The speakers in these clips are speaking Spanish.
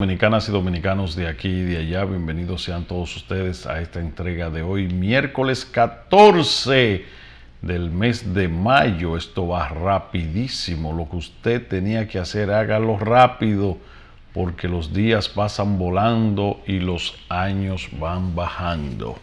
Dominicanas y dominicanos de aquí y de allá, bienvenidos sean todos ustedes a esta entrega de hoy, miércoles 14 del mes de mayo. Esto va rapidísimo. Lo que usted tenía que hacer, hágalo rápido, porque los días pasan volando y los años van bajando.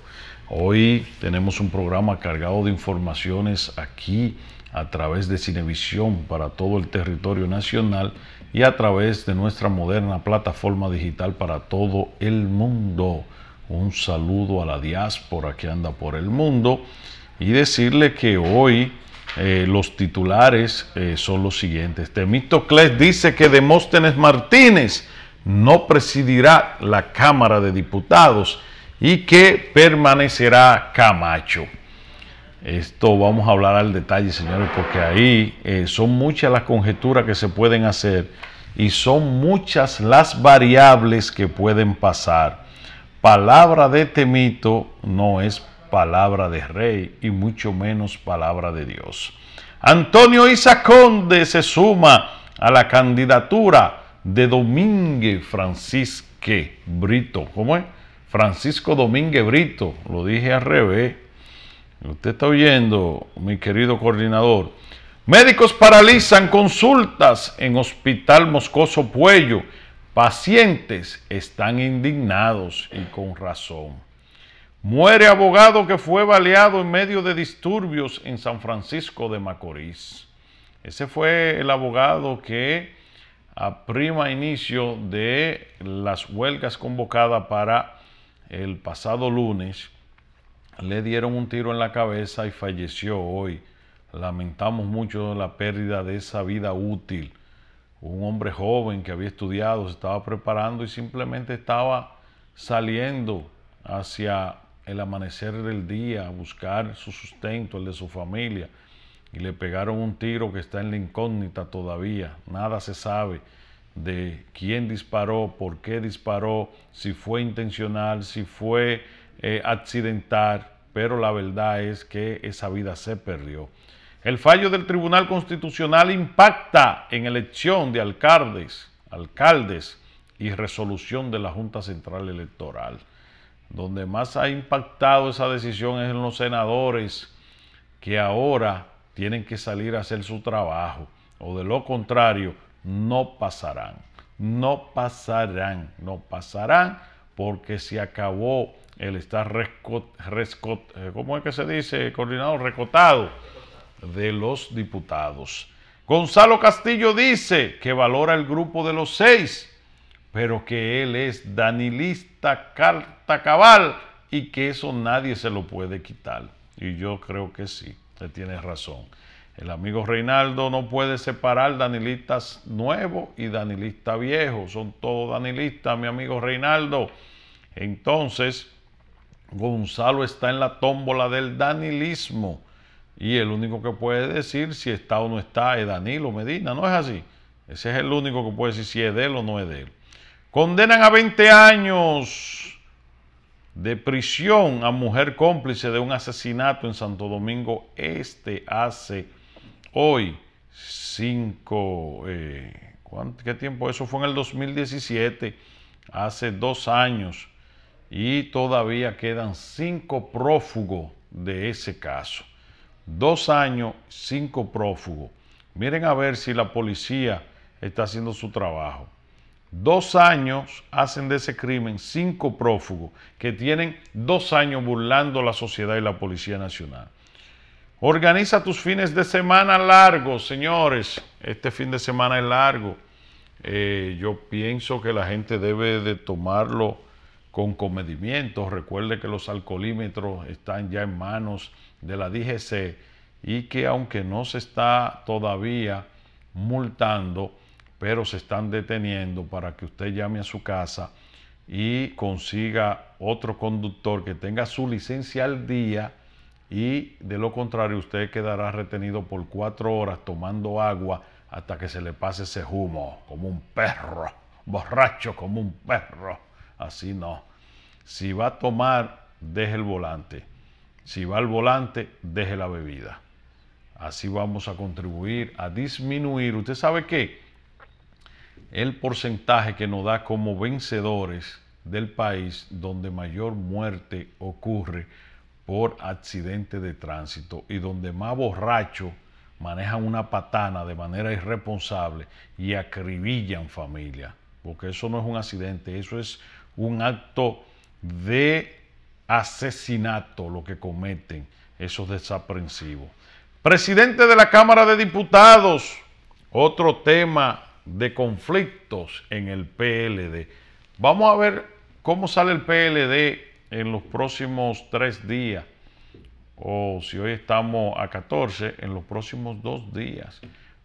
Hoy tenemos un programa cargado de informaciones aquí a través de Cinevisión para todo el territorio nacional y a través de nuestra moderna plataforma digital para todo el mundo. Un saludo a la diáspora que anda por el mundo y decirle que hoy eh, los titulares eh, son los siguientes. Temistocles dice que Demóstenes Martínez no presidirá la Cámara de Diputados y que permanecerá Camacho. Esto vamos a hablar al detalle, señores, porque ahí eh, son muchas las conjeturas que se pueden hacer y son muchas las variables que pueden pasar. Palabra de temito este no es palabra de rey y mucho menos palabra de Dios. Antonio Isaconde se suma a la candidatura de Domínguez Francisque Brito. ¿Cómo es? Francisco Domínguez Brito. Lo dije al revés. Usted está oyendo, mi querido coordinador. Médicos paralizan consultas en Hospital Moscoso Puello. Pacientes están indignados y con razón. Muere abogado que fue baleado en medio de disturbios en San Francisco de Macorís. Ese fue el abogado que a prima inicio de las huelgas convocadas para el pasado lunes le dieron un tiro en la cabeza y falleció hoy. Lamentamos mucho la pérdida de esa vida útil. Un hombre joven que había estudiado, se estaba preparando y simplemente estaba saliendo hacia el amanecer del día a buscar su sustento, el de su familia. Y le pegaron un tiro que está en la incógnita todavía. Nada se sabe de quién disparó, por qué disparó, si fue intencional, si fue eh, accidentar, pero la verdad es que esa vida se perdió. El fallo del Tribunal Constitucional impacta en elección de alcaldes, alcaldes y resolución de la Junta Central Electoral. Donde más ha impactado esa decisión es en los senadores que ahora tienen que salir a hacer su trabajo o de lo contrario no pasarán, no pasarán, no pasarán porque se acabó él está rescot, eh, ¿cómo es que se dice? Coordinado, recotado de los diputados. Gonzalo Castillo dice que valora el grupo de los seis, pero que él es danilista carta cabal y que eso nadie se lo puede quitar. Y yo creo que sí, usted tiene razón. El amigo Reinaldo no puede separar danilistas nuevos y danilista viejos. Son todos danilistas, mi amigo Reinaldo. Entonces, Gonzalo está en la tómbola del danilismo. Y el único que puede decir si está o no está es Danilo Medina, ¿no es así? Ese es el único que puede decir si es de él o no es de él. Condenan a 20 años de prisión a mujer cómplice de un asesinato en Santo Domingo Este hace hoy cinco... Eh, ¿Qué tiempo? Eso fue en el 2017, hace dos años y todavía quedan cinco prófugos de ese caso. Dos años, cinco prófugos. Miren a ver si la policía está haciendo su trabajo. Dos años hacen de ese crimen cinco prófugos que tienen dos años burlando la sociedad y la Policía Nacional. Organiza tus fines de semana largos, señores. Este fin de semana es largo. Eh, yo pienso que la gente debe de tomarlo con comedimientos. Recuerde que los alcoholímetros están ya en manos de la DGC y que aunque no se está todavía multando, pero se están deteniendo para que usted llame a su casa y consiga otro conductor que tenga su licencia al día y de lo contrario usted quedará retenido por cuatro horas tomando agua hasta que se le pase ese humo, como un perro, borracho como un perro. Así no. Si va a tomar, deje el volante. Si va al volante, deje la bebida. Así vamos a contribuir a disminuir. ¿Usted sabe qué? El porcentaje que nos da como vencedores del país donde mayor muerte ocurre por accidente de tránsito y donde más borrachos manejan una patana de manera irresponsable y acribillan familia. Porque eso no es un accidente, eso es un acto de asesinato lo que cometen esos desaprensivos. Presidente de la Cámara de Diputados, otro tema de conflictos en el PLD. Vamos a ver cómo sale el PLD en los próximos tres días, o si hoy estamos a 14, en los próximos dos días.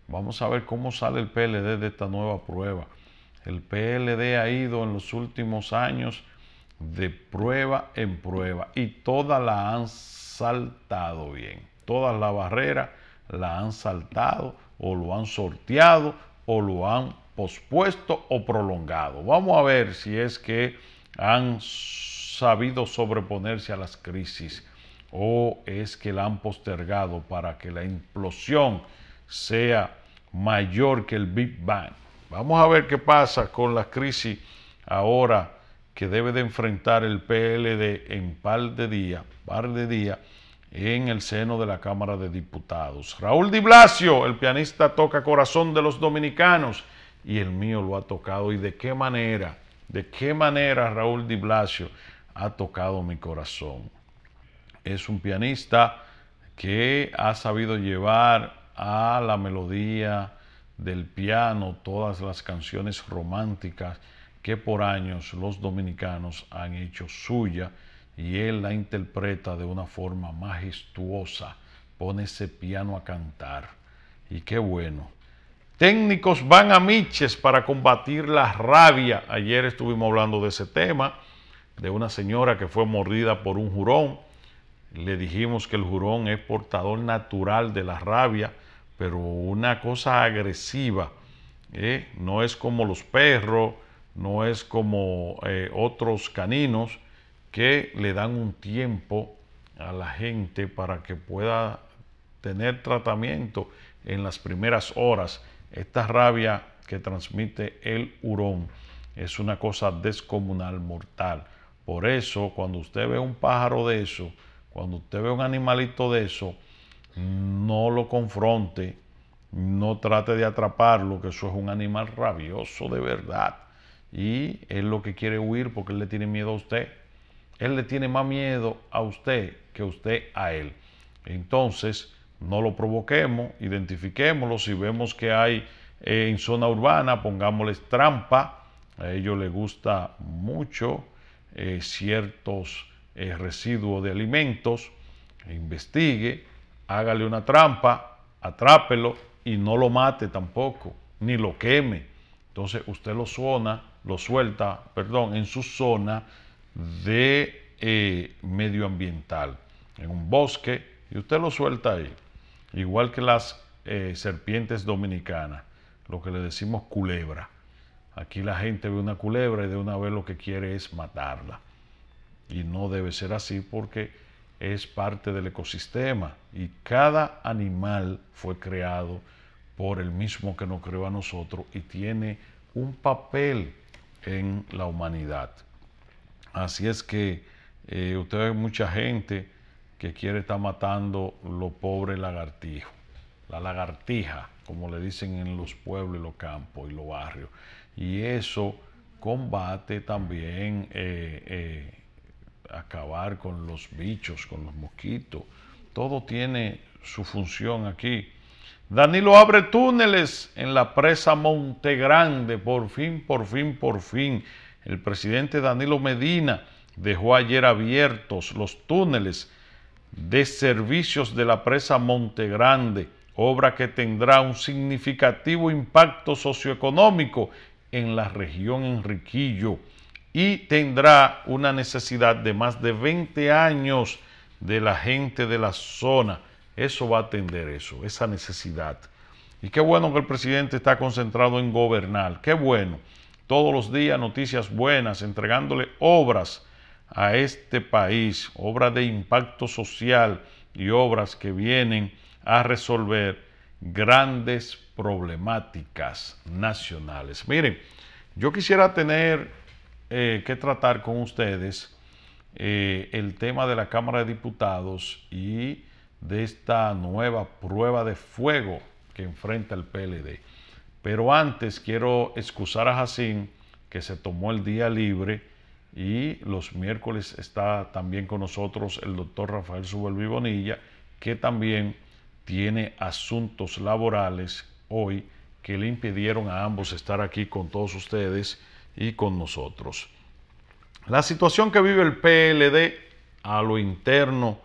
Vamos a ver cómo sale el PLD de esta nueva prueba. El PLD ha ido en los últimos años de prueba en prueba y todas la han saltado bien. Todas las barreras la han saltado o lo han sorteado o lo han pospuesto o prolongado. Vamos a ver si es que han sabido sobreponerse a las crisis o es que la han postergado para que la implosión sea mayor que el Big Bang. Vamos a ver qué pasa con la crisis ahora que debe de enfrentar el PLD en par de día, par de día en el seno de la Cámara de Diputados. Raúl Di Blasio, el pianista toca corazón de los dominicanos y el mío lo ha tocado y de qué manera, de qué manera Raúl Di Blasio ha tocado mi corazón. Es un pianista que ha sabido llevar a la melodía, del piano todas las canciones románticas que por años los dominicanos han hecho suya y él la interpreta de una forma majestuosa, pone ese piano a cantar y qué bueno. Técnicos van a Miches para combatir la rabia. Ayer estuvimos hablando de ese tema, de una señora que fue mordida por un jurón. Le dijimos que el jurón es portador natural de la rabia pero una cosa agresiva. ¿eh? No es como los perros, no es como eh, otros caninos que le dan un tiempo a la gente para que pueda tener tratamiento en las primeras horas. Esta rabia que transmite el hurón es una cosa descomunal, mortal. Por eso, cuando usted ve un pájaro de eso, cuando usted ve un animalito de eso, no lo confronte, no trate de atraparlo, que eso es un animal rabioso de verdad. Y es lo que quiere huir porque él le tiene miedo a usted. Él le tiene más miedo a usted que usted a él. Entonces, no lo provoquemos, identifiquémoslo. Si vemos que hay eh, en zona urbana, pongámosles trampa. A ellos les gusta mucho eh, ciertos eh, residuos de alimentos. Investigue hágale una trampa, atrápelo y no lo mate tampoco, ni lo queme. Entonces usted lo suona, lo suelta, perdón, en su zona de eh, medioambiental, en un bosque, y usted lo suelta ahí, igual que las eh, serpientes dominicanas, lo que le decimos culebra. Aquí la gente ve una culebra y de una vez lo que quiere es matarla. Y no debe ser así porque es parte del ecosistema y cada animal fue creado por el mismo que nos creó a nosotros y tiene un papel en la humanidad. Así es que eh, usted ve mucha gente que quiere estar matando lo pobre lagartijo la lagartija, como le dicen en los pueblos los campos y los barrios. Y eso combate también eh, eh, acabar con los bichos, con los mosquitos. Todo tiene su función aquí. Danilo abre túneles en la presa Monte Grande. Por fin, por fin, por fin. El presidente Danilo Medina dejó ayer abiertos los túneles de servicios de la presa Monte Grande, obra que tendrá un significativo impacto socioeconómico en la región Enriquillo y tendrá una necesidad de más de 20 años de la gente de la zona. Eso va a atender eso, esa necesidad. Y qué bueno que el presidente está concentrado en gobernar, qué bueno. Todos los días noticias buenas, entregándole obras a este país, obras de impacto social y obras que vienen a resolver grandes problemáticas nacionales. Miren, yo quisiera tener eh, que tratar con ustedes eh, el tema de la Cámara de Diputados y de esta nueva prueba de fuego que enfrenta el PLD. Pero antes quiero excusar a Jacín, que se tomó el día libre y los miércoles está también con nosotros el doctor Rafael Subelví Bonilla, que también tiene asuntos laborales hoy que le impidieron a ambos estar aquí con todos ustedes y con nosotros. La situación que vive el PLD a lo interno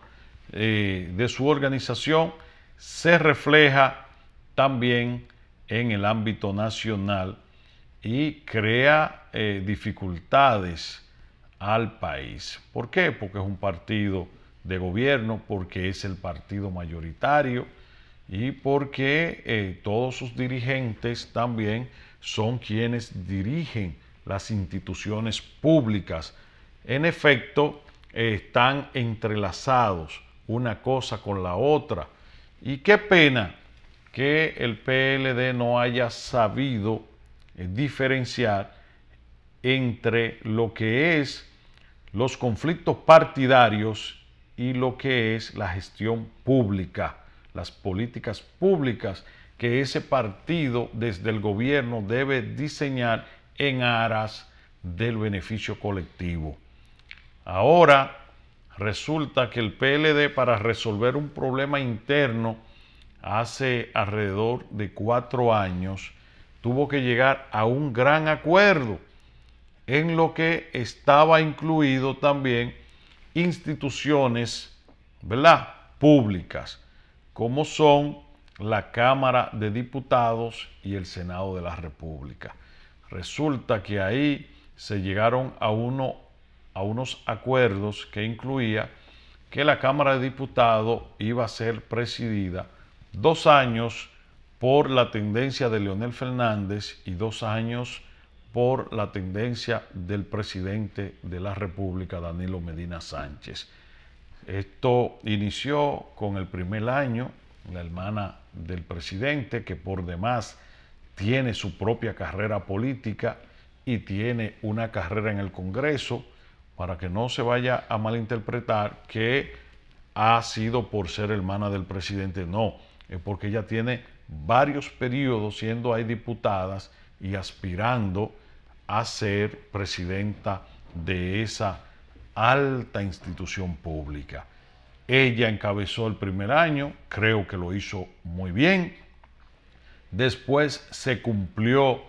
eh, de su organización se refleja también en el ámbito nacional y crea eh, dificultades al país. ¿Por qué? Porque es un partido de gobierno, porque es el partido mayoritario y porque eh, todos sus dirigentes también son quienes dirigen las instituciones públicas. En efecto, eh, están entrelazados una cosa con la otra. Y qué pena que el PLD no haya sabido eh, diferenciar entre lo que es los conflictos partidarios y lo que es la gestión pública, las políticas públicas que ese partido desde el gobierno debe diseñar en aras del beneficio colectivo. Ahora resulta que el PLD para resolver un problema interno hace alrededor de cuatro años tuvo que llegar a un gran acuerdo en lo que estaba incluido también instituciones públicas, como son la Cámara de Diputados y el Senado de la República. Resulta que ahí se llegaron a, uno, a unos acuerdos que incluía que la Cámara de Diputados iba a ser presidida dos años por la tendencia de Leonel Fernández y dos años por la tendencia del presidente de la República, Danilo Medina Sánchez. Esto inició con el primer año, la hermana del presidente, que por demás tiene su propia carrera política y tiene una carrera en el Congreso, para que no se vaya a malinterpretar que ha sido por ser hermana del presidente, no, es porque ella tiene varios periodos siendo ahí diputadas y aspirando a ser presidenta de esa alta institución pública. Ella encabezó el primer año, creo que lo hizo muy bien, Después se cumplió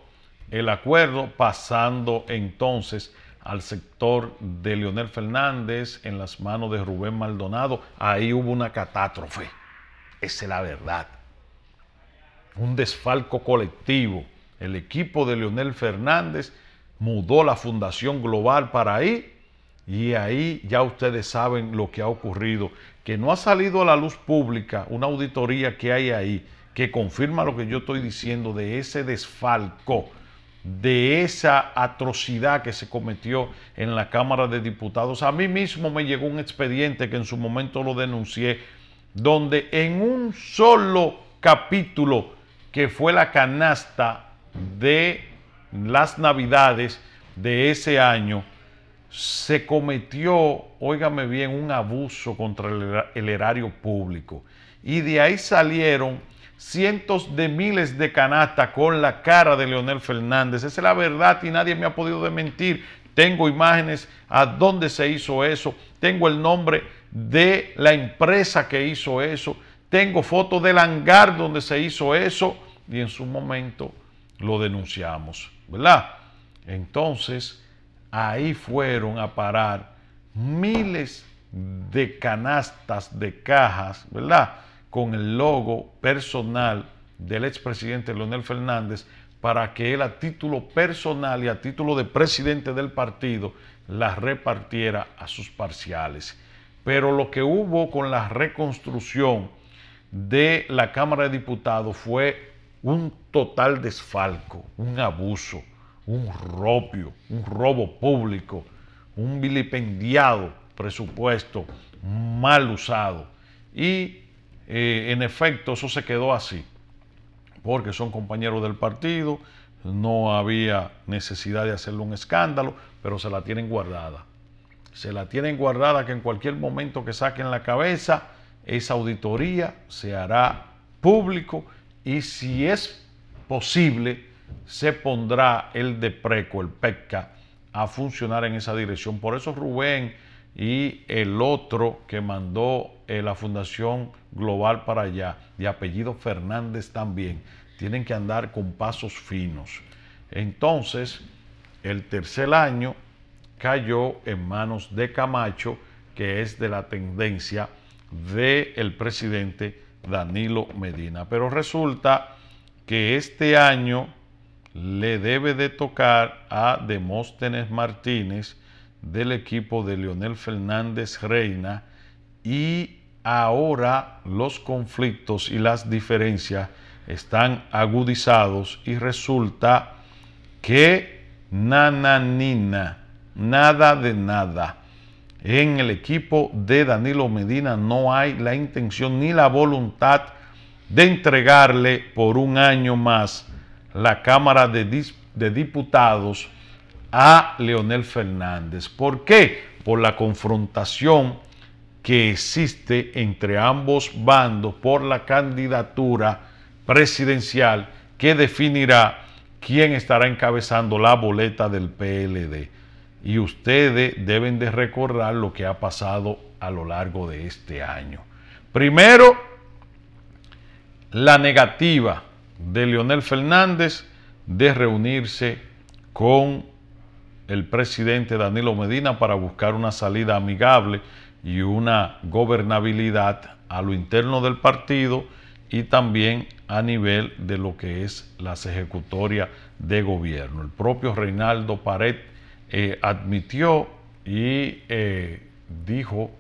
el acuerdo, pasando entonces al sector de Leonel Fernández en las manos de Rubén Maldonado. Ahí hubo una catástrofe. Esa es la verdad. Un desfalco colectivo. El equipo de Leonel Fernández mudó la Fundación Global para ahí y ahí ya ustedes saben lo que ha ocurrido, que no ha salido a la luz pública una auditoría que hay ahí que confirma lo que yo estoy diciendo de ese desfalco, de esa atrocidad que se cometió en la Cámara de Diputados. A mí mismo me llegó un expediente que en su momento lo denuncié, donde en un solo capítulo, que fue la canasta de las navidades de ese año, se cometió, óigame bien, un abuso contra el erario público. Y de ahí salieron cientos de miles de canastas con la cara de Leonel Fernández. Esa es la verdad y nadie me ha podido dementir. Tengo imágenes a dónde se hizo eso, tengo el nombre de la empresa que hizo eso, tengo fotos del hangar donde se hizo eso y en su momento lo denunciamos, ¿verdad? Entonces, ahí fueron a parar miles de canastas de cajas, ¿verdad? con el logo personal del expresidente Leonel Fernández para que él a título personal y a título de presidente del partido la repartiera a sus parciales. Pero lo que hubo con la reconstrucción de la Cámara de Diputados fue un total desfalco, un abuso, un ropio, un robo público, un vilipendiado presupuesto mal usado y eh, en efecto, eso se quedó así, porque son compañeros del partido, no había necesidad de hacerle un escándalo, pero se la tienen guardada. Se la tienen guardada que en cualquier momento que saquen la cabeza, esa auditoría se hará público y si es posible, se pondrá el DEPRECO, el PECA, a funcionar en esa dirección. Por eso Rubén y el otro que mandó eh, la Fundación Global para allá de apellido Fernández también. Tienen que andar con pasos finos. Entonces, el tercer año cayó en manos de Camacho, que es de la tendencia del el presidente Danilo Medina. Pero resulta que este año le debe de tocar a Demóstenes Martínez del equipo de Leonel Fernández Reina y ahora los conflictos y las diferencias están agudizados y resulta que nananina, nada de nada. En el equipo de Danilo Medina no hay la intención ni la voluntad de entregarle por un año más la Cámara de, de Diputados a Leonel Fernández. ¿Por qué? Por la confrontación que existe entre ambos bandos por la candidatura presidencial que definirá quién estará encabezando la boleta del PLD. Y ustedes deben de recordar lo que ha pasado a lo largo de este año. Primero, la negativa de Leonel Fernández de reunirse con el presidente Danilo Medina para buscar una salida amigable y una gobernabilidad a lo interno del partido y también a nivel de lo que es las ejecutorias de gobierno. El propio Reinaldo Pared eh, admitió y eh, dijo,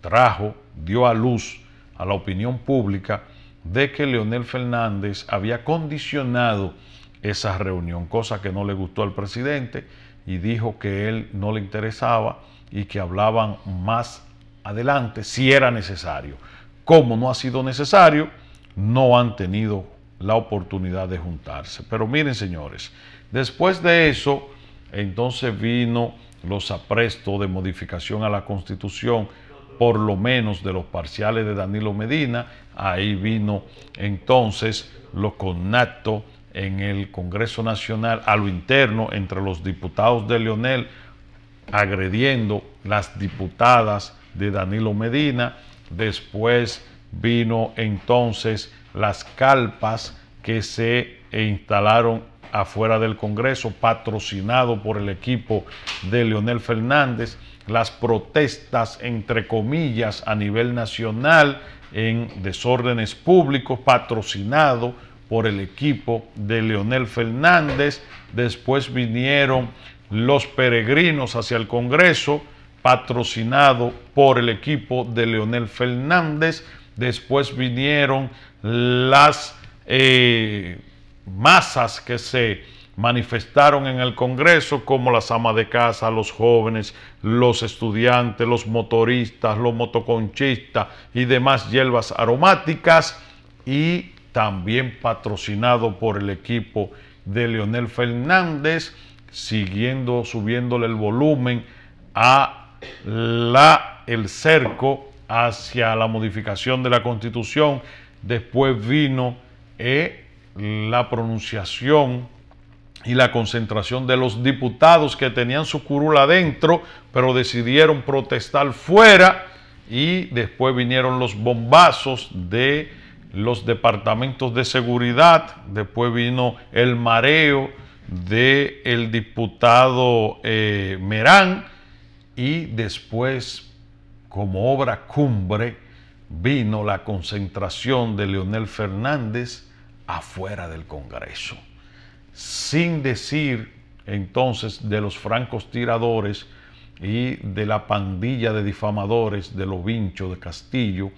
trajo, dio a luz a la opinión pública de que Leonel Fernández había condicionado esa reunión, cosa que no le gustó al presidente y dijo que él no le interesaba y que hablaban más adelante si era necesario. Como no ha sido necesario, no han tenido la oportunidad de juntarse. Pero miren, señores, después de eso, entonces vino los aprestos de modificación a la Constitución, por lo menos de los parciales de Danilo Medina. Ahí vino entonces lo conato en el Congreso Nacional a lo interno entre los diputados de Leonel agrediendo las diputadas de Danilo Medina. Después vino entonces las calpas que se instalaron afuera del Congreso, patrocinado por el equipo de Leonel Fernández, las protestas, entre comillas, a nivel nacional en desórdenes públicos, patrocinado por el equipo de Leonel Fernández. Después vinieron los peregrinos hacia el Congreso, patrocinado por el equipo de Leonel Fernández. Después vinieron las eh, masas que se manifestaron en el Congreso, como las amas de casa, los jóvenes, los estudiantes, los motoristas, los motoconchistas y demás hierbas aromáticas, y también patrocinado por el equipo de Leonel Fernández, siguiendo, subiéndole el volumen a la, el cerco hacia la modificación de la constitución. Después vino eh, la pronunciación y la concentración de los diputados que tenían su curula adentro, pero decidieron protestar fuera y después vinieron los bombazos de los departamentos de seguridad, después vino el mareo del el diputado eh, Merán, y después, como obra cumbre, vino la concentración de Leonel Fernández afuera del Congreso, sin decir entonces de los francos tiradores y de la pandilla de difamadores de los de Castillo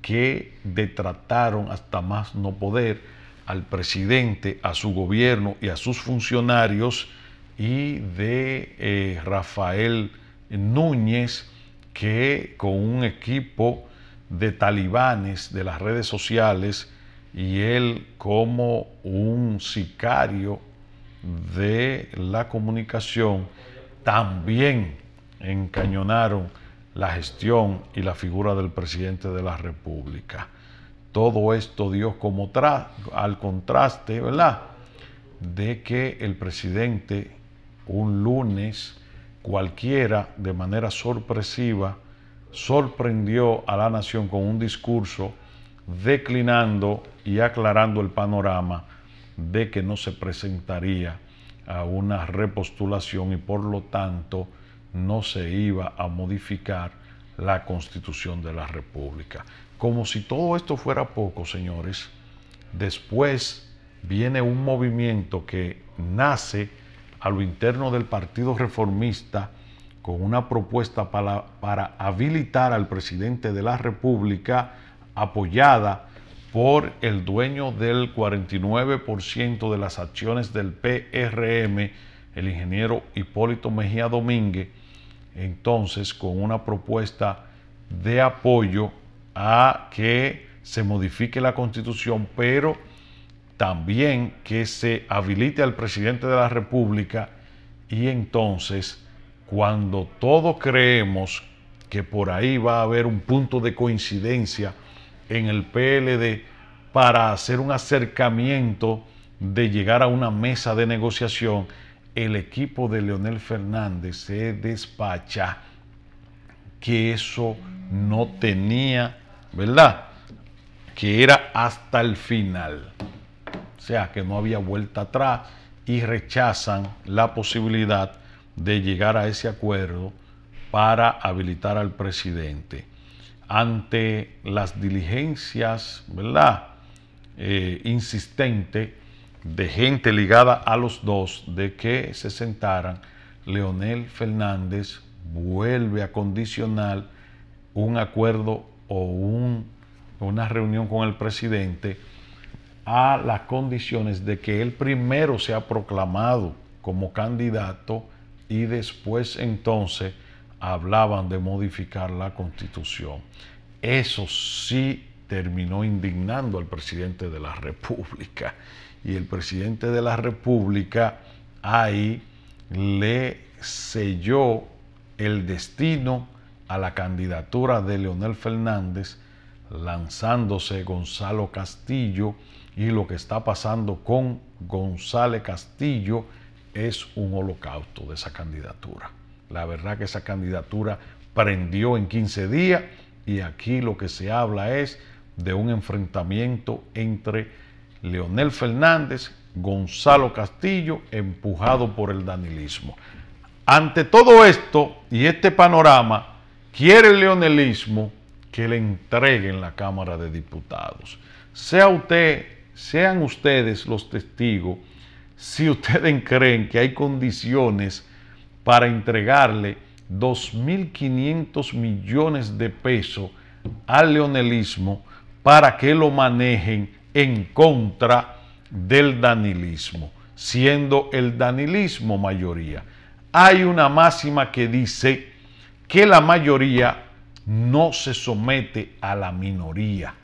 que detrataron hasta más no poder al presidente, a su gobierno y a sus funcionarios y de eh, Rafael Núñez, que con un equipo de talibanes de las redes sociales y él como un sicario de la comunicación, también encañonaron la gestión y la figura del presidente de la República. Todo esto dio como al contraste, ¿verdad? De que el presidente un lunes cualquiera de manera sorpresiva sorprendió a la nación con un discurso declinando y aclarando el panorama de que no se presentaría a una repostulación y por lo tanto no se iba a modificar la constitución de la República. Como si todo esto fuera poco, señores, después viene un movimiento que nace a lo interno del Partido Reformista con una propuesta para, para habilitar al presidente de la República apoyada por el dueño del 49% de las acciones del PRM, el ingeniero Hipólito Mejía Domínguez, entonces con una propuesta de apoyo a que se modifique la constitución, pero también que se habilite al presidente de la República y entonces cuando todos creemos que por ahí va a haber un punto de coincidencia en el PLD para hacer un acercamiento de llegar a una mesa de negociación, el equipo de Leonel Fernández se despacha que eso no tenía, ¿verdad? Que era hasta el final o sea que no había vuelta atrás y rechazan la posibilidad de llegar a ese acuerdo para habilitar al presidente. Ante las diligencias, ¿verdad? Eh, insistente de gente ligada a los dos de que se sentaran, Leonel Fernández vuelve a condicionar un acuerdo o una reunión con el presidente a las condiciones de que él primero se ha proclamado como candidato y después entonces hablaban de modificar la constitución. Eso sí terminó indignando al presidente de la República y el presidente de la República ahí le selló el destino a la candidatura de Leonel Fernández lanzándose Gonzalo Castillo y lo que está pasando con González Castillo es un holocausto de esa candidatura. La verdad que esa candidatura prendió en 15 días y aquí lo que se habla es de un enfrentamiento entre Leonel Fernández, Gonzalo Castillo, empujado por el danilismo. Ante todo esto y este panorama, quiere el leonelismo que le entreguen la Cámara de Diputados. Sea usted sean ustedes los testigos si ustedes creen que hay condiciones para entregarle 2.500 millones de pesos al leonelismo para que lo manejen en contra del danilismo, siendo el danilismo mayoría. Hay una máxima que dice que la mayoría no se somete a la minoría.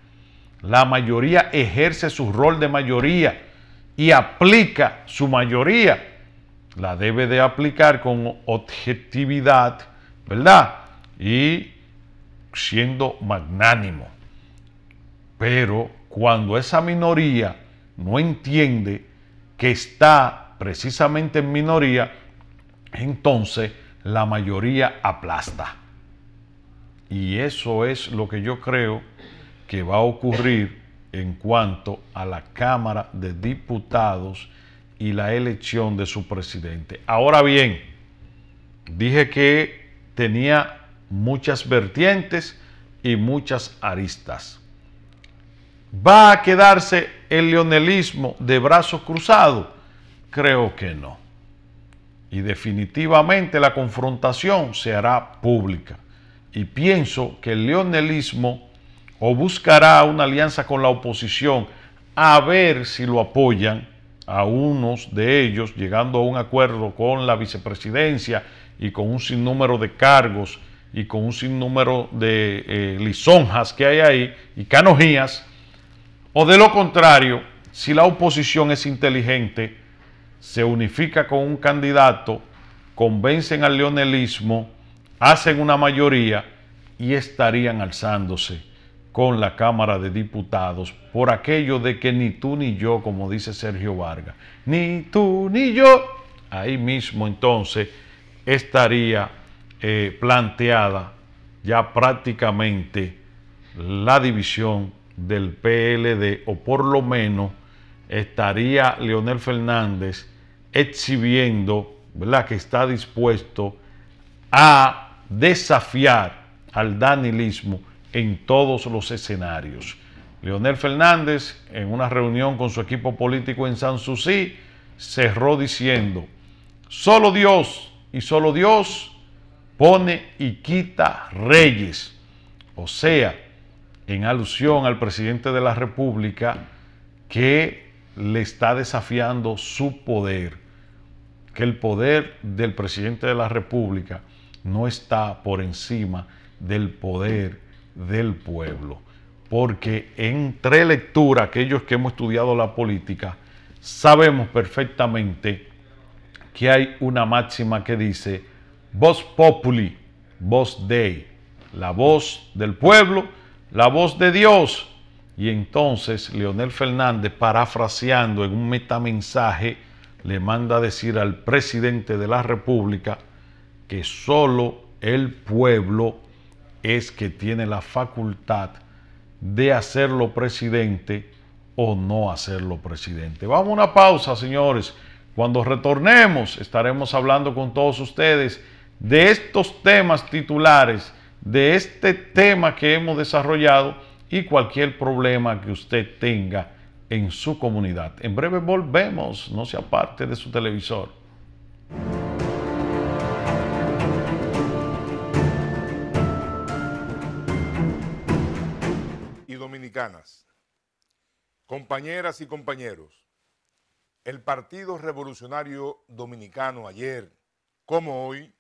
La mayoría ejerce su rol de mayoría y aplica su mayoría. La debe de aplicar con objetividad, ¿verdad? Y siendo magnánimo. Pero cuando esa minoría no entiende que está precisamente en minoría, entonces la mayoría aplasta. Y eso es lo que yo creo que va a ocurrir en cuanto a la Cámara de Diputados y la elección de su presidente. Ahora bien, dije que tenía muchas vertientes y muchas aristas. ¿Va a quedarse el leonelismo de brazos cruzados? Creo que no. Y definitivamente la confrontación se hará pública. Y pienso que el leonelismo o buscará una alianza con la oposición a ver si lo apoyan a unos de ellos, llegando a un acuerdo con la vicepresidencia y con un sinnúmero de cargos y con un sinnúmero de eh, lisonjas que hay ahí y canojías, o de lo contrario, si la oposición es inteligente, se unifica con un candidato, convencen al leonelismo, hacen una mayoría y estarían alzándose con la Cámara de Diputados por aquello de que ni tú ni yo, como dice Sergio Vargas, ni tú ni yo, ahí mismo entonces estaría eh, planteada ya prácticamente la división del PLD, o por lo menos estaría Leonel Fernández exhibiendo ¿verdad? que está dispuesto a desafiar al danilismo en todos los escenarios. Leonel Fernández, en una reunión con su equipo político en Sanssouci, cerró diciendo, solo Dios y solo Dios pone y quita reyes. O sea, en alusión al presidente de la República que le está desafiando su poder, que el poder del presidente de la República no está por encima del poder del pueblo. Porque entre lectura, aquellos que hemos estudiado la política, sabemos perfectamente que hay una máxima que dice, voz populi, voz dei, la voz del pueblo, la voz de Dios. Y entonces Leonel Fernández, parafraseando en un metamensaje, le manda a decir al presidente de la República que sólo el pueblo es que tiene la facultad de hacerlo presidente o no hacerlo presidente. Vamos a una pausa, señores. Cuando retornemos estaremos hablando con todos ustedes de estos temas titulares, de este tema que hemos desarrollado y cualquier problema que usted tenga en su comunidad. En breve volvemos, no se aparte de su televisor. dominicanas, compañeras y compañeros, el Partido Revolucionario Dominicano ayer, como hoy,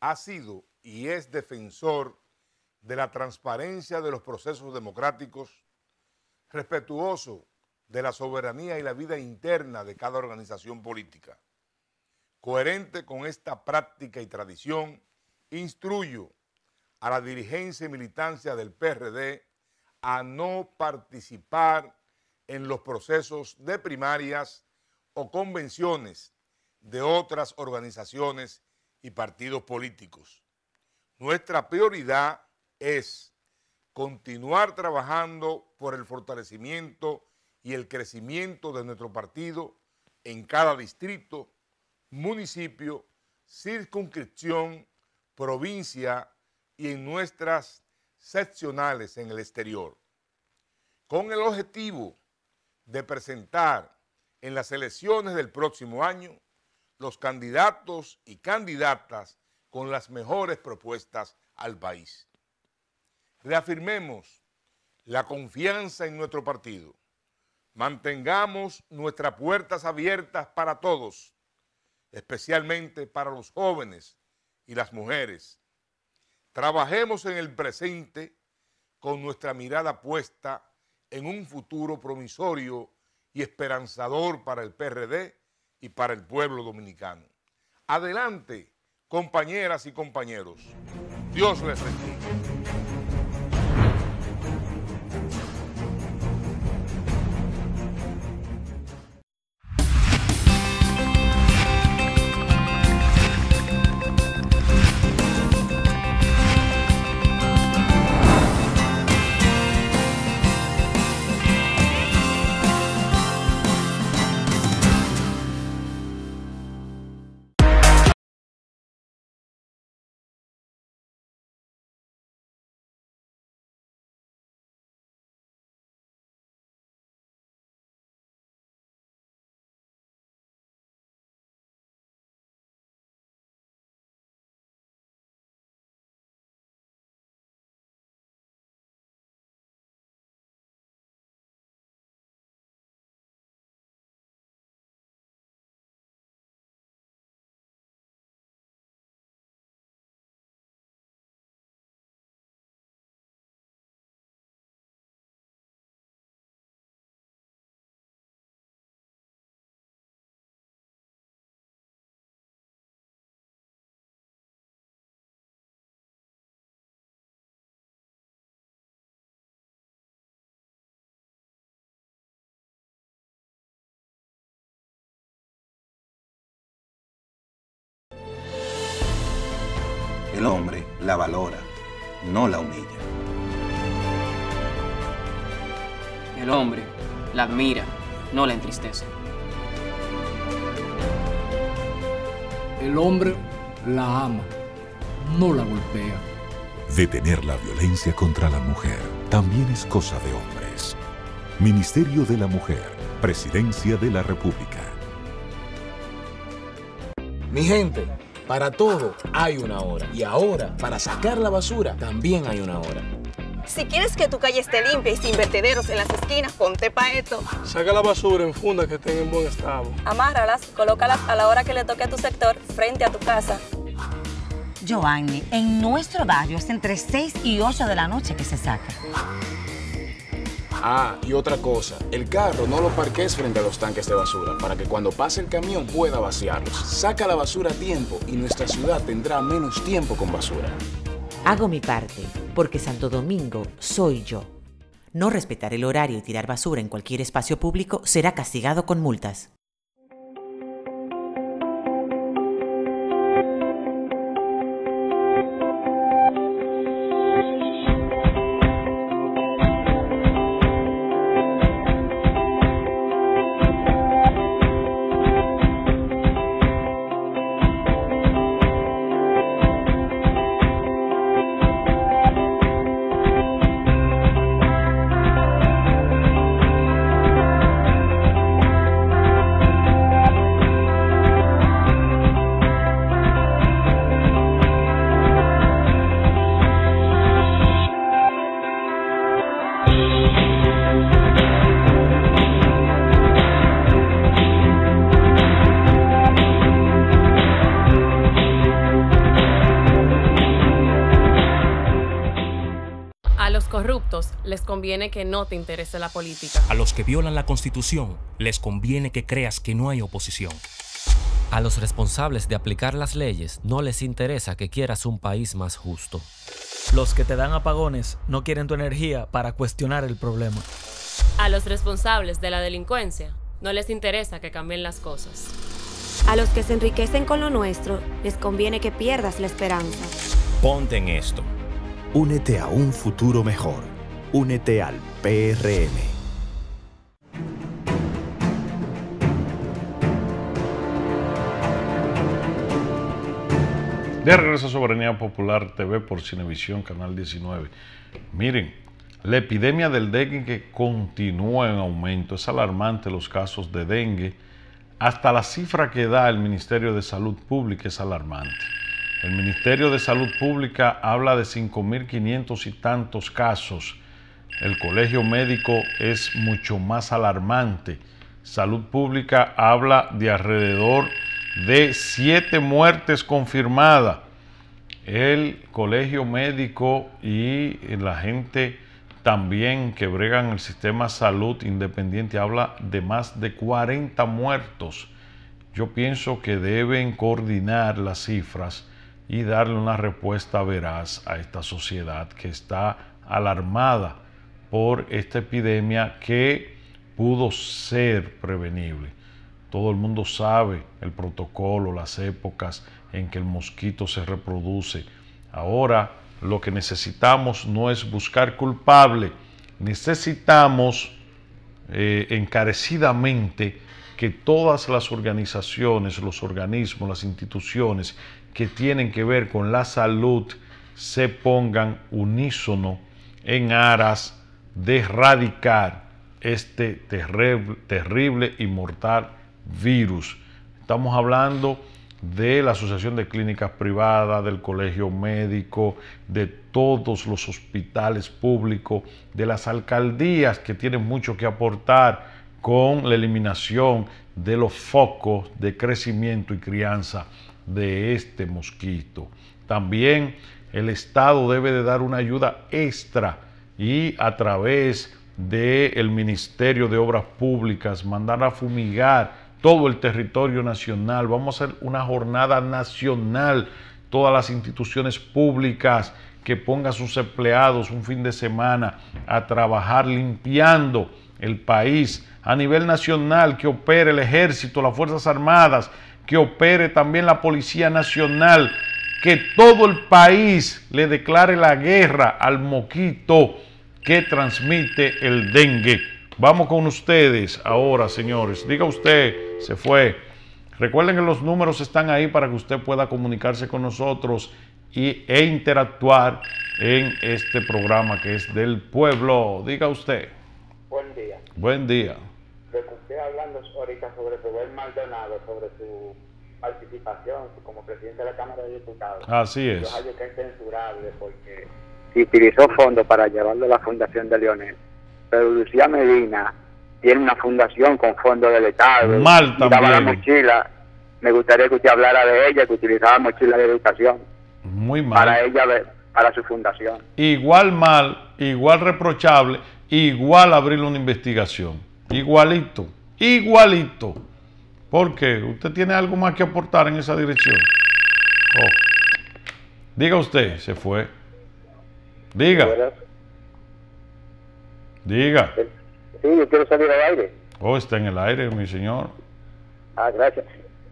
ha sido y es defensor de la transparencia de los procesos democráticos, respetuoso de la soberanía y la vida interna de cada organización política. Coherente con esta práctica y tradición, instruyo a la dirigencia y militancia del PRD a no participar en los procesos de primarias o convenciones de otras organizaciones y partidos políticos. Nuestra prioridad es continuar trabajando por el fortalecimiento y el crecimiento de nuestro partido en cada distrito, municipio, circunscripción, provincia y en nuestras seccionales en el exterior, con el objetivo de presentar en las elecciones del próximo año los candidatos y candidatas con las mejores propuestas al país. Reafirmemos la confianza en nuestro partido. Mantengamos nuestras puertas abiertas para todos, especialmente para los jóvenes y las mujeres, Trabajemos en el presente con nuestra mirada puesta en un futuro promisorio y esperanzador para el PRD y para el pueblo dominicano. Adelante, compañeras y compañeros. Dios les bendiga. la valora, no la humilla. El hombre la admira, no la entristece. El hombre la ama, no la golpea. Detener la violencia contra la mujer también es cosa de hombres. Ministerio de la Mujer, Presidencia de la República. Mi gente. Para todo hay una hora. Y ahora, para sacar la basura, también hay una hora. Si quieres que tu calle esté limpia y sin vertederos en las esquinas, ponte pa' esto. Saca la basura en funda que estén en buen estado. Amárralas, colócalas a la hora que le toque a tu sector, frente a tu casa. Giovanni, en nuestro barrio es entre 6 y 8 de la noche que se saca. Ah, y otra cosa, el carro no lo parques frente a los tanques de basura para que cuando pase el camión pueda vaciarlos. Saca la basura a tiempo y nuestra ciudad tendrá menos tiempo con basura. Hago mi parte, porque Santo Domingo soy yo. No respetar el horario y tirar basura en cualquier espacio público será castigado con multas. corruptos les conviene que no te interese la política. A los que violan la Constitución les conviene que creas que no hay oposición. A los responsables de aplicar las leyes no les interesa que quieras un país más justo. Los que te dan apagones no quieren tu energía para cuestionar el problema. A los responsables de la delincuencia no les interesa que cambien las cosas. A los que se enriquecen con lo nuestro les conviene que pierdas la esperanza. Ponte en esto. Únete a un futuro mejor. Únete al PRM. De regreso a Soberanía Popular TV por Cinevisión, Canal 19. Miren, la epidemia del dengue continúa en aumento. Es alarmante los casos de dengue. Hasta la cifra que da el Ministerio de Salud Pública es alarmante. El Ministerio de Salud Pública habla de 5.500 y tantos casos. El Colegio Médico es mucho más alarmante. Salud Pública habla de alrededor de 7 muertes confirmadas. El Colegio Médico y la gente también que bregan el sistema salud independiente habla de más de 40 muertos. Yo pienso que deben coordinar las cifras y darle una respuesta veraz a esta sociedad que está alarmada por esta epidemia que pudo ser prevenible. Todo el mundo sabe el protocolo, las épocas en que el mosquito se reproduce. Ahora lo que necesitamos no es buscar culpable, necesitamos eh, encarecidamente que todas las organizaciones, los organismos, las instituciones que tienen que ver con la salud se pongan unísono en aras de erradicar este terrible, terrible y mortal virus. Estamos hablando de la Asociación de Clínicas Privadas, del Colegio Médico, de todos los hospitales públicos, de las alcaldías que tienen mucho que aportar con la eliminación de los focos de crecimiento y crianza de este mosquito. También el Estado debe de dar una ayuda extra y a través del el Ministerio de Obras Públicas mandar a fumigar todo el territorio nacional. Vamos a hacer una jornada nacional, todas las instituciones públicas que pongan sus empleados un fin de semana a trabajar limpiando el país a nivel nacional, que opere el ejército, las Fuerzas Armadas, que opere también la Policía Nacional, que todo el país le declare la guerra al moquito que transmite el dengue. Vamos con ustedes ahora, señores. Diga usted, se fue. Recuerden que los números están ahí para que usted pueda comunicarse con nosotros y, e interactuar en este programa que es del pueblo. Diga usted. Buen día. Buen día estoy hablando ahorita sobre mal Maldonado, sobre su participación como presidente de la Cámara de Diputados. Así es. Yo que es censurable porque si utilizó fondos para llevarlo a la Fundación de Leonel, pero Lucía Medina tiene una fundación con fondos del Estado. Mal también. la mochila. Me gustaría que usted hablara de ella, que utilizaba mochila de educación. Muy mal. Para ella, para su fundación. Igual mal, igual reprochable, igual abrir una investigación. Igualito. Igualito. ...porque ¿Usted tiene algo más que aportar en esa dirección? Oh. Diga usted, se fue. Diga. Diga. Eh, sí, yo quiero salir al aire. Oh, está en el aire, mi señor. Ah, gracias.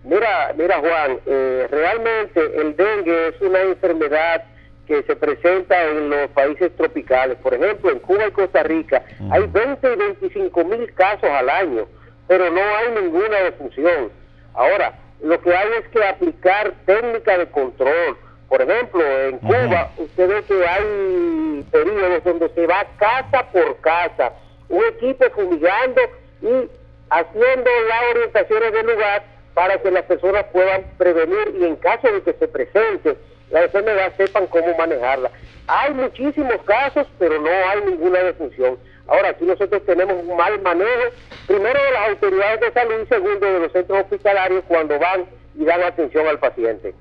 Mira, mira Juan, eh, realmente el dengue es una enfermedad que se presenta en los países tropicales. Por ejemplo, en Cuba y Costa Rica hay 20 y 25 mil casos al año pero no hay ninguna defunción. Ahora, lo que hay es que aplicar técnica de control. Por ejemplo, en Cuba, ustedes que hay periodos donde se va casa por casa, un equipo fumigando y haciendo las orientaciones del lugar para que las personas puedan prevenir y en caso de que se presente la enfermedad sepan cómo manejarla. Hay muchísimos casos, pero no hay ninguna defunción. Ahora, aquí nosotros tenemos un mal manejo, primero de las autoridades de salud y segundo de los centros hospitalarios cuando van y dan atención al paciente.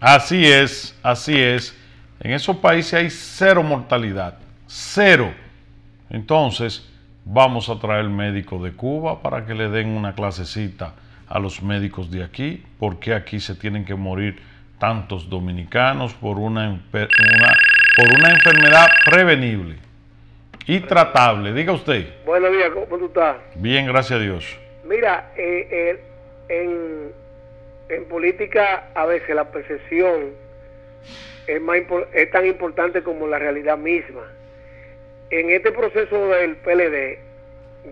Así es, así es. En esos países hay cero mortalidad, cero. Entonces, vamos a traer médico de Cuba para que le den una clasecita a los médicos de aquí, porque aquí se tienen que morir tantos dominicanos por una por una enfermedad prevenible. Y tratable, diga usted. Buenos días, ¿cómo tú estás? Bien, gracias a Dios. Mira, eh, eh, en, política a veces la percepción es, es tan importante como la realidad misma. En este proceso del PLD,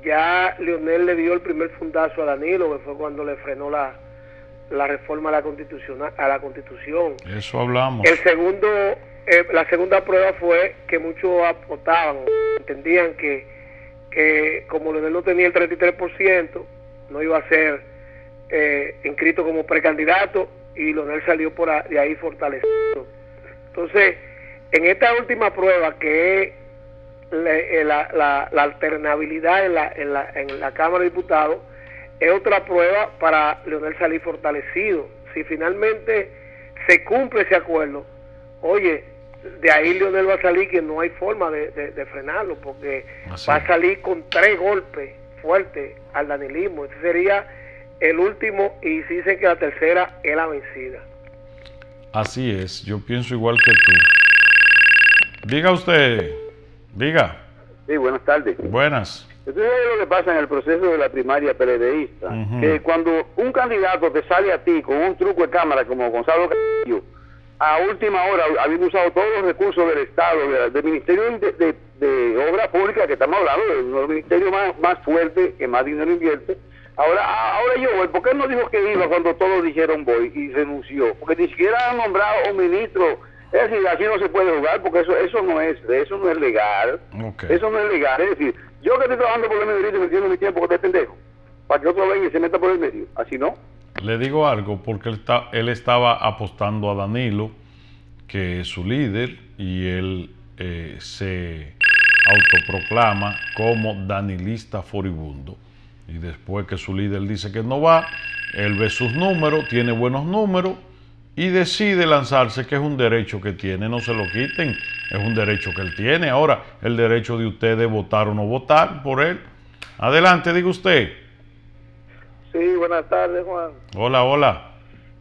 ya Leonel le dio el primer fundazo a Danilo, que fue cuando le frenó la, reforma a la, constitución, a la constitución. Eso hablamos. El segundo eh, la segunda prueba fue que muchos apostaban, entendían que, como Leonel no tenía el 33%, no iba a ser eh, inscrito como precandidato y Leonel salió por de ahí fortalecido. Entonces, en esta última prueba que es eh, la, alternabilidad en la, en, la, en la Cámara de Diputados, es otra prueba para Leonel salir fortalecido. Si finalmente se cumple ese acuerdo, oye, de ahí Lionel va a salir que no hay forma de, frenarlo, porque ah, va a salir con tres golpes fuertes al danilismo. Este sería el último y si dicen que la tercera es la vencida. Así es, yo pienso igual que tú. Diga usted, diga. Sí, buenas tardes. Buenas. entonces es lo que pasa en el proceso de la primaria peledeísta, que cuando un candidato te sale a ti con un truco de cámara como Gonzalo Castillo, a última hora, habiendo usado todos los recursos del Estado, del Ministerio de, de, de, Obra Pública, que estamos hablando, de Ministerio más, más fuertes, que más dinero invierte, ahora ahora yo voy. ¿Por qué no dijo que iba cuando todos dijeron voy y renunció? Porque ni siquiera han nombrado un ministro. Es decir, así no se puede jugar porque eso eso no es eso no es legal. Eso no es legal. Es decir, yo que estoy trabajando por el medio y me mi tiempo que te pendejo. Para que otro venga y se meta por el medio. Así no. Le digo algo porque él, él estaba apostando a Danilo, que es su líder, y él eh, se autoproclama como danilista furibundo. Y después que su líder dice que no va, él ve sus números, tiene buenos números y decide lanzarse, que es un derecho que tiene, no se lo quiten, es un derecho que él tiene. Ahora, el derecho de ustedes votar o no votar por él. Adelante, diga usted. Sí, buenas tardes, Juan. Hola, hola.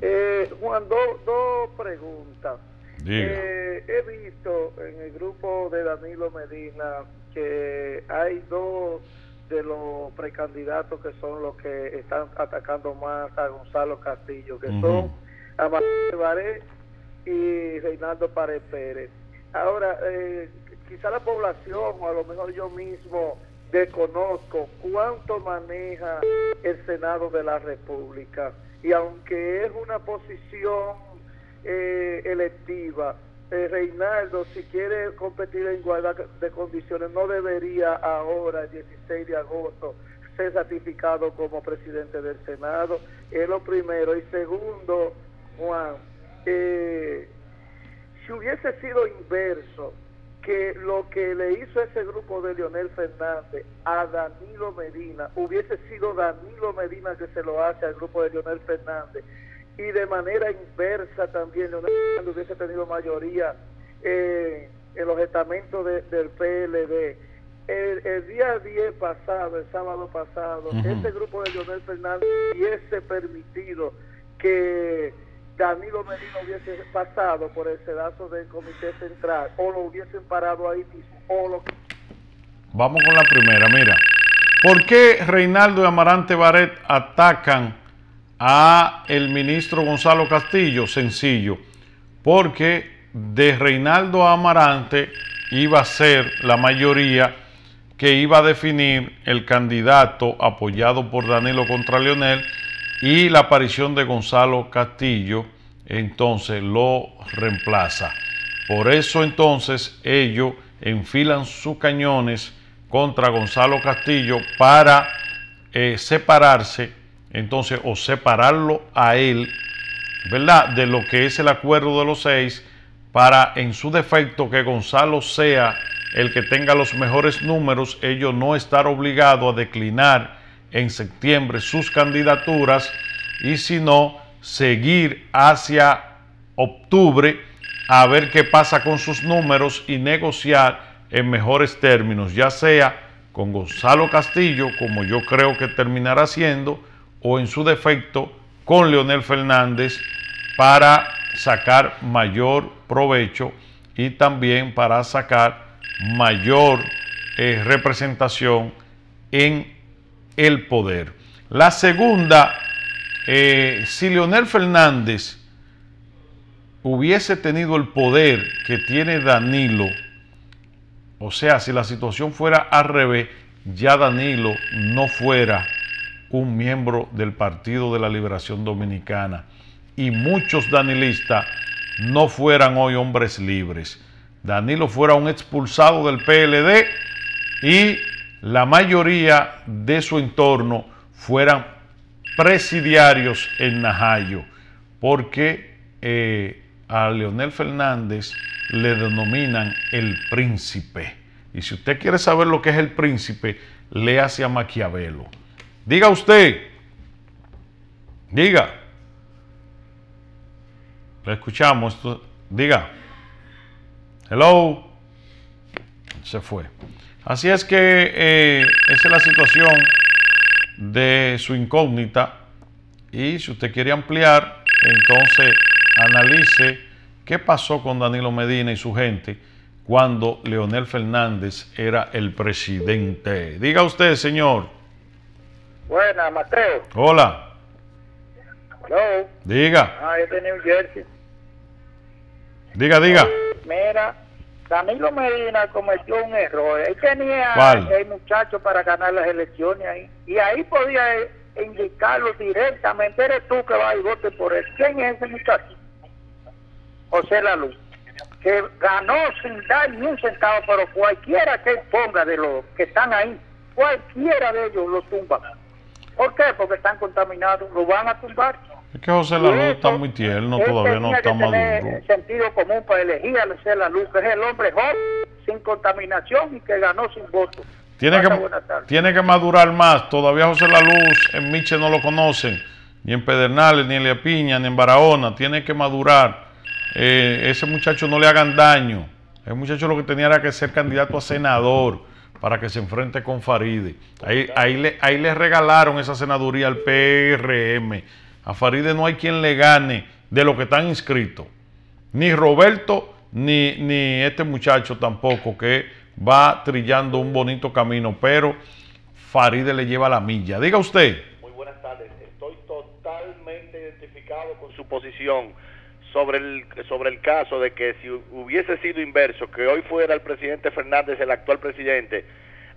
Eh, Juan, dos preguntas. Diga. Eh, he visto en el grupo de Danilo Medina que hay dos de los precandidatos que son los que están atacando más a Gonzalo Castillo, que son Baré y Reinaldo Párez Pérez. Ahora, eh, quizá la población, o a lo mejor yo mismo, desconozco cuánto maneja el Senado de la República. Y aunque es una posición eh, electiva, eh, Reinaldo, si quiere competir en igualdad de condiciones, no debería ahora, el 16 de agosto, ser ratificado como presidente del Senado. Es lo primero. Y segundo, Juan, eh, si hubiese sido inverso, que lo que le hizo ese grupo de Leonel Fernández a Danilo Medina, hubiese sido Danilo Medina que se lo hace al grupo de Leonel Fernández, y de manera inversa también Leonel Fernández hubiese tenido mayoría eh, en los estamentos del PLD. El, día 10 pasado, el sábado pasado, este ese grupo de Leonel Fernández hubiese permitido que Danilo Medina hubiese pasado por el sedazo del Comité Central o lo hubiesen parado ahí mismo Vamos con la primera, mira. ¿Por qué Reinaldo y Amarante Baret atacan a el ministro Gonzalo Castillo? Sencillo, porque de Reinaldo a Amarante iba a ser la mayoría que iba a definir el candidato apoyado por Danilo contra Leonel y la aparición de Gonzalo Castillo entonces lo reemplaza. Por eso entonces ellos enfilan sus cañones contra Gonzalo Castillo para eh, separarse, entonces, o separarlo a él, ¿verdad? De lo que es el acuerdo de los seis, para en su defecto que Gonzalo sea el que tenga los mejores números, ellos no estar obligados a declinar en septiembre sus candidaturas y si no, seguir hacia octubre a ver qué pasa con sus números y negociar en mejores términos, ya sea con Gonzalo Castillo, como yo creo que terminará siendo, o en su defecto con Leonel Fernández para sacar mayor provecho y también para sacar mayor eh, representación en el poder. La segunda, eh, si Leonel Fernández hubiese tenido el poder que tiene Danilo, o sea, si la situación fuera al revés, ya Danilo no fuera un miembro del Partido de la Liberación Dominicana y muchos danilistas no fueran hoy hombres libres. Danilo fuera un expulsado del PLD y la mayoría de su entorno fueran presidiarios en Najayo, porque eh, a Leonel Fernández le denominan el príncipe. Y si usted quiere saber lo que es el príncipe, le hace a Maquiavelo. Diga usted, diga, lo escuchamos, diga, hello, se fue. Así es que eh, esa es la situación de su incógnita. Y si usted quiere ampliar, entonces analice qué pasó con Danilo Medina y su gente cuando Leonel Fernández era el presidente. Diga usted, señor. Buenas, Mateo. Hola. Hello. Diga. Ah, jersey. Diga, diga. Mira, Danilo Medina cometió un error. Él tenía el muchacho para ganar las elecciones ahí. Y ahí podía eh, indicarlo directamente. Eres tú que vas y vote por él. ¿Quién es ese muchacho? José Luz Que ganó sin dar ni un centavo, pero cualquiera que ponga de los que están ahí, cualquiera de ellos lo tumba. ¿Por qué? Porque están contaminados, lo van a tumbar. Es que José Laluz está muy tierno, todavía no está maduro. sentido común para elegir a José Laluz, que es el hombre joven, sin contaminación y que ganó sin voto. Tiene que, tiene que madurar más. Todavía José luz en Miche no lo conocen, ni en Pedernales, ni en La Piña, ni en Barahona. Tiene que madurar. Eh, ese muchacho no le hagan daño. el muchacho lo que tenía era que ser candidato a senador para que se enfrente con Faride. Ahí, ahí, le, ahí le regalaron esa senaduría al PRM a Faride no hay quien le gane de lo que están inscritos. Ni Roberto, ni, ni este muchacho tampoco, que va trillando un bonito camino, pero Faride le lleva la milla. Diga usted. Muy buenas tardes. Estoy totalmente identificado con su posición sobre el, sobre el caso de que si hubiese sido inverso, que hoy fuera el presidente Fernández el actual presidente,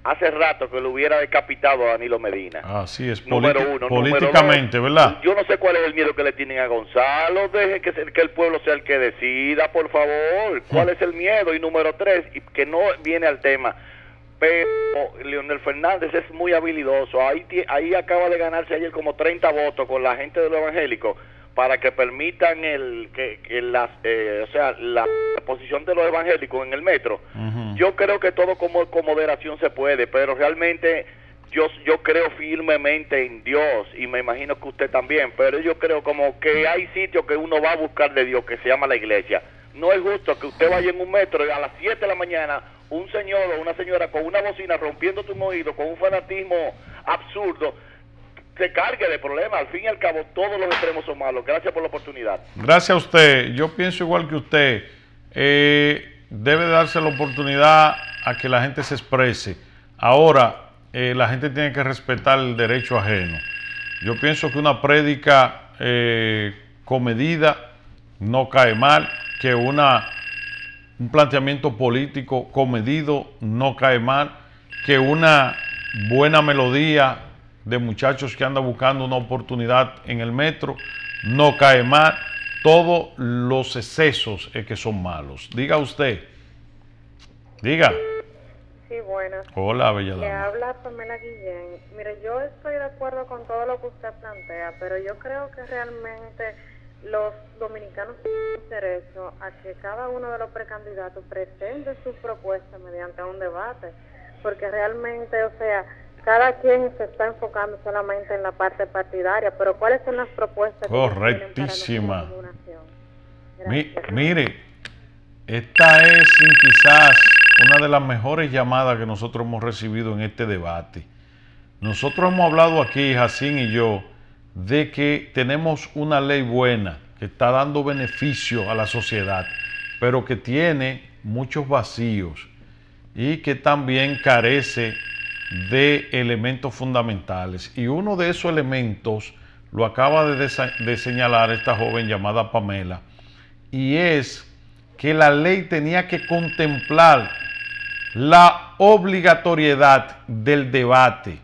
hace rato que lo hubiera decapitado a Danilo Medina. Así es, número uno, políticamente, ¿verdad? Yo no sé cuál es el miedo que le tienen a Gonzalo, deje que, que el pueblo sea el que decida, por favor, hmm. cuál es el miedo. Y número tres, y que no viene al tema, pero Leonel Fernández es muy habilidoso, ahí, ahí acaba de ganarse ayer como 30 votos con la gente de lo evangélico para que permitan el que, las, eh, o sea, la, posición de los evangélicos en el metro. Yo creo que todo como con moderación se puede, pero realmente yo yo creo firmemente en Dios y me imagino que usted también, pero yo creo como que hay sitios que uno va a buscar de Dios que se llama la iglesia. No es justo que usted vaya en un metro y a las 7 de la mañana un señor o una señora con una bocina rompiendo tu oído con un fanatismo absurdo se cargue de problemas. Al fin y al cabo, todos los extremos son malos. Gracias por la oportunidad. Gracias a usted. Yo pienso igual que usted. Eh, debe darse la oportunidad a que la gente se exprese. Ahora, eh, la gente tiene que respetar el derecho ajeno. Yo pienso que una prédica eh, comedida no cae mal, que una, un planteamiento político comedido no cae mal, que una buena melodía de muchachos que anda buscando una oportunidad en el metro, no cae más, todos los excesos es que son malos. Diga usted, diga. Sí, buenas. Hola, Bella Le habla Pamela Guillén. Mire, yo estoy de acuerdo con todo lo que usted plantea, pero yo creo que realmente los dominicanos tienen derecho a que cada uno de los precandidatos presente su propuesta mediante un debate, porque realmente, o sea, cada quien se está enfocando solamente en la parte partidaria, pero ¿cuáles son las propuestas? Correctísima. mire, esta es quizás una de las mejores llamadas que nosotros hemos recibido en este debate. Nosotros hemos hablado aquí, Jacín y yo, de que tenemos una ley buena que está dando beneficio a la sociedad, pero que tiene muchos vacíos y que también carece de elementos fundamentales. Y uno de esos elementos lo acaba de, señalar esta joven llamada Pamela, y es que la ley tenía que contemplar la obligatoriedad del debate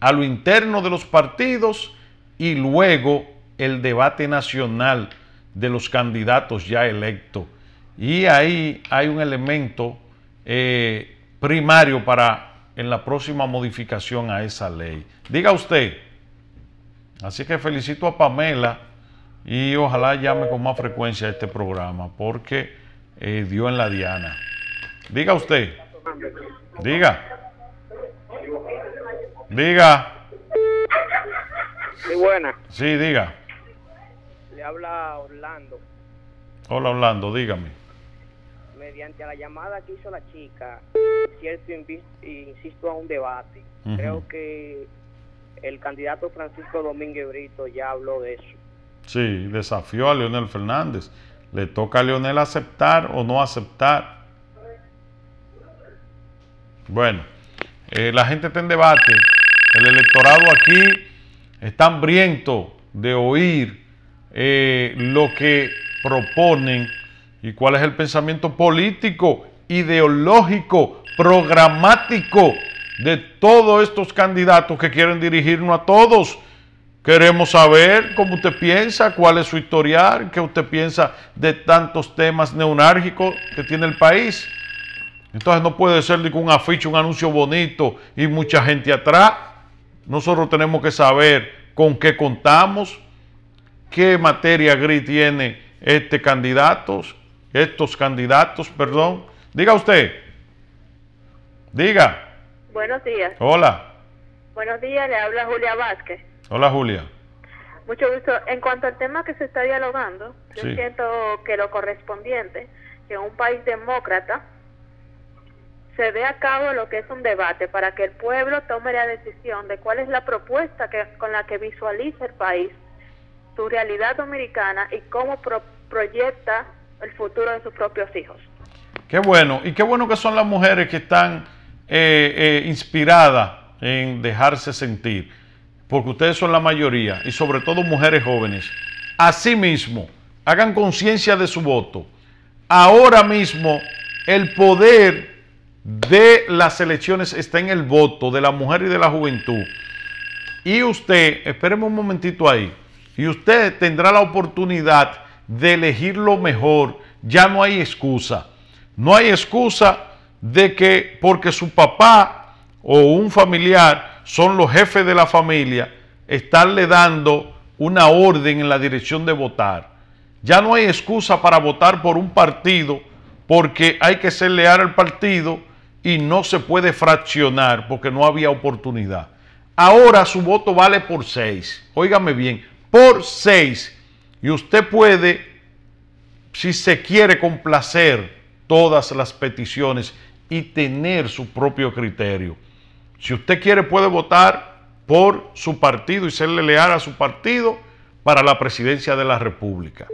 a lo interno de los partidos y luego el debate nacional de los candidatos ya electos. Y ahí hay un elemento eh, primario para en la próxima modificación a esa ley. Diga usted. Así que felicito a Pamela y ojalá llame con más frecuencia a este programa porque eh, dio en la diana. Diga usted. Diga. Diga. Sí, buena. Sí, diga. Le habla Orlando. Hola Orlando, dígame mediante la llamada que hizo la chica, cierto, insisto, a un debate. Creo que el candidato Francisco Domínguez Brito ya habló de eso. Sí, desafió a Leonel Fernández. ¿Le toca a Leonel aceptar o no aceptar? Bueno, eh, la gente está en debate. El electorado aquí está hambriento de oír eh, lo que proponen ¿Y cuál es el pensamiento político, ideológico, programático de todos estos candidatos que quieren dirigirnos a todos? Queremos saber cómo usted piensa, cuál es su historial, qué usted piensa de tantos temas neonárgicos que tiene el país. Entonces no puede ser un afiche, un anuncio bonito y mucha gente atrás. Nosotros tenemos que saber con qué contamos, qué materia gris tiene este candidato, estos candidatos, perdón. Diga usted. Diga. Buenos días. Hola. Buenos días, le habla Julia Vázquez. Hola, Julia. Mucho gusto. En cuanto al tema que se está dialogando, yo siento que lo correspondiente, que en un país demócrata se dé a cabo lo que es un debate para que el pueblo tome la decisión de cuál es la propuesta que, con la que visualiza el país, su realidad dominicana y cómo proyecta el futuro de sus propios hijos. Qué bueno, y qué bueno que son las mujeres que están eh, eh, inspiradas en dejarse sentir, porque ustedes son la mayoría, y sobre todo mujeres jóvenes. Asimismo, hagan conciencia de su voto. Ahora mismo, el poder de las elecciones está en el voto de la mujer y de la juventud. Y usted, esperemos un momentito ahí, y usted tendrá la oportunidad de elegir lo mejor. Ya no hay excusa. No hay excusa de que porque su papá o un familiar son los jefes de la familia, estarle dando una orden en la dirección de votar. Ya no hay excusa para votar por un partido porque hay que ser leal al partido y no se puede fraccionar porque no había oportunidad. Ahora su voto vale por seis. Óigame bien, por seis. Y usted puede, si se quiere, complacer todas las peticiones y tener su propio criterio. Si usted quiere, puede votar por su partido y serle leal a su partido para la presidencia de la República.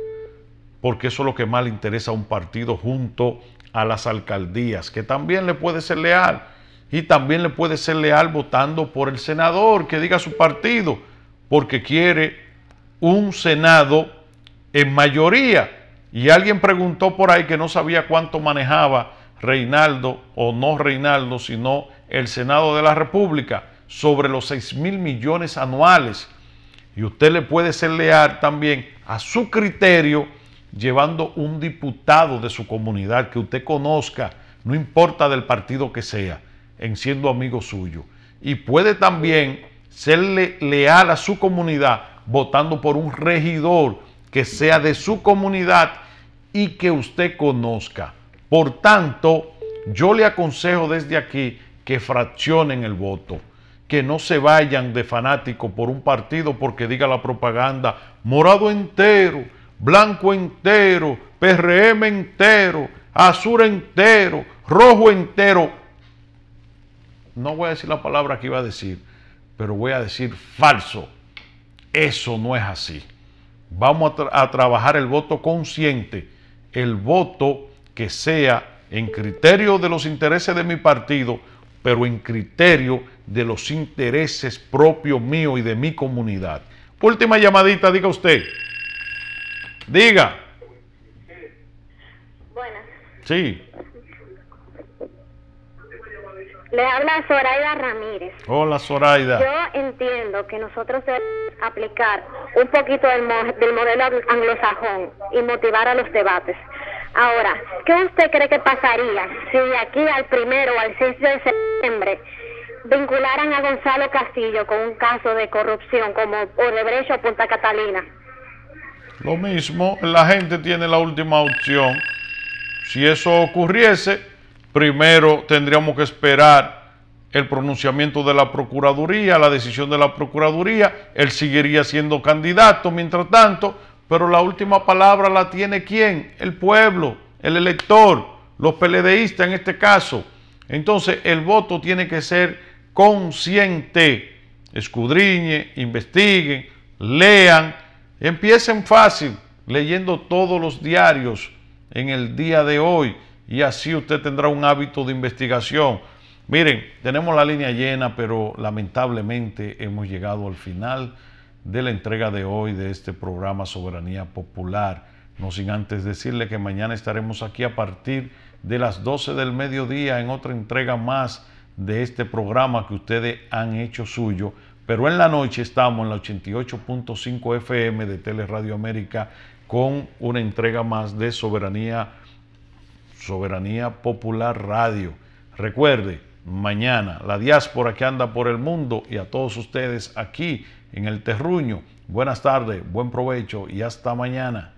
Porque eso es lo que más le interesa a un partido junto a las alcaldías, que también le puede ser leal. Y también le puede ser leal votando por el senador, que diga su partido, porque quiere un Senado en mayoría. Y alguien preguntó por ahí que no sabía cuánto manejaba Reinaldo o no Reinaldo, sino el Senado de la República sobre los 6 mil millones anuales. Y usted le puede ser leal también a su criterio llevando un diputado de su comunidad que usted conozca, no importa del partido que sea, en siendo amigo suyo. Y puede también serle leal a su comunidad votando por un regidor que sea de su comunidad y que usted conozca. Por tanto, yo le aconsejo desde aquí que fraccionen el voto, que no se vayan de fanático por un partido porque diga la propaganda morado entero, blanco entero, PRM entero, azul entero, rojo entero. No voy a decir la palabra que iba a decir, pero voy a decir falso. Eso no es así. Vamos a, trabajar el voto consciente, el voto que sea en criterio de los intereses de mi partido, pero en criterio de los intereses propios míos y de mi comunidad. Última llamadita, diga usted. Diga. Buenas. Sí. Le habla Zoraida Ramírez. Hola Zoraida. Yo entiendo que nosotros debemos aplicar un poquito del, modelo anglosajón y motivar a los debates. Ahora, ¿qué usted cree que pasaría si de aquí al primero o al 6 de septiembre vincularan a Gonzalo Castillo con un caso de corrupción como Odebrecht o Punta Catalina? Lo mismo, la gente tiene la última opción. Si eso ocurriese, primero tendríamos que esperar el pronunciamiento de la Procuraduría, la decisión de la Procuraduría, él seguiría siendo candidato mientras tanto, pero la última palabra la tiene quién? El pueblo, el elector, los peledeístas en este caso. Entonces el voto tiene que ser consciente. Escudriñe, investiguen, lean, empiecen fácil leyendo todos los diarios en el día de hoy y así usted tendrá un hábito de investigación. Miren, tenemos la línea llena, pero lamentablemente hemos llegado al final de la entrega de hoy de este programa Soberanía Popular. No sin antes decirle que mañana estaremos aquí a partir de las 12 del mediodía en otra entrega más de este programa que ustedes han hecho suyo. Pero en la noche estamos en la 88.5 FM de Teleradio América con una entrega más de Soberanía Popular Soberanía Popular Radio. Recuerde, mañana, la diáspora que anda por el mundo y a todos ustedes aquí en el terruño. Buenas tardes, buen provecho y hasta mañana.